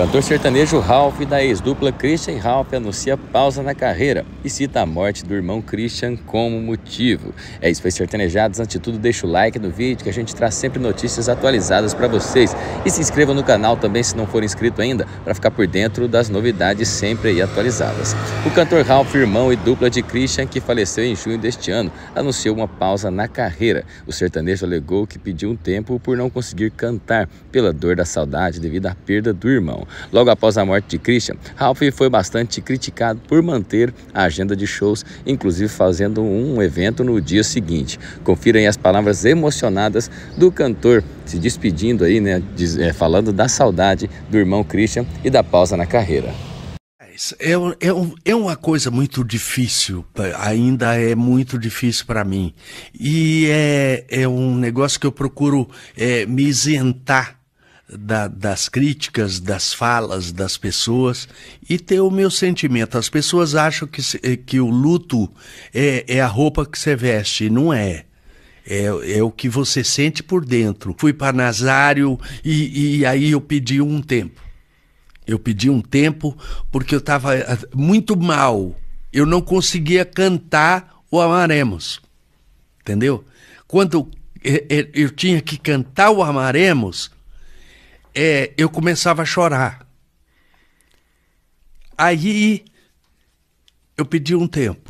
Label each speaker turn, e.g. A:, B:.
A: Cantor sertanejo Ralph da ex-dupla Christian Ralph anuncia pausa na carreira e cita a morte do irmão Christian como motivo. É isso, foi sertanejados. Antes de tudo, deixa o like no vídeo que a gente traz sempre notícias atualizadas para vocês. E se inscreva no canal também se não for inscrito ainda, para ficar por dentro das novidades sempre atualizadas. O cantor Ralph, irmão e dupla de Christian, que faleceu em junho deste ano, anunciou uma pausa na carreira. O sertanejo alegou que pediu um tempo por não conseguir cantar pela dor da saudade devido à perda do irmão. Logo após a morte de Christian, Ralph foi bastante criticado por manter a agenda de shows, inclusive fazendo um evento no dia seguinte. Confira aí as palavras emocionadas do cantor se despedindo aí, né, é, falando da saudade do irmão Christian e da pausa na carreira.
B: É, é, é, é, uma coisa muito difícil, ainda é muito difícil para mim. E é, é, um negócio que eu procuro é, me isentar da, das críticas, das falas das pessoas e ter o meu sentimento. As pessoas acham que, eh, que o luto é, é a roupa que você veste, não é. É, é, o que você sente por dentro. Fui para Nazário e, e, aí eu pedi um tempo. Eu pedi um tempo porque eu estava ah, muito mal. Eu não conseguia cantar o Amaremos. Entendeu? Quando eh, eh, eu tinha que cantar o Amaremos, é, eu começava a chorar.
A: Aí eu pedi um tempo.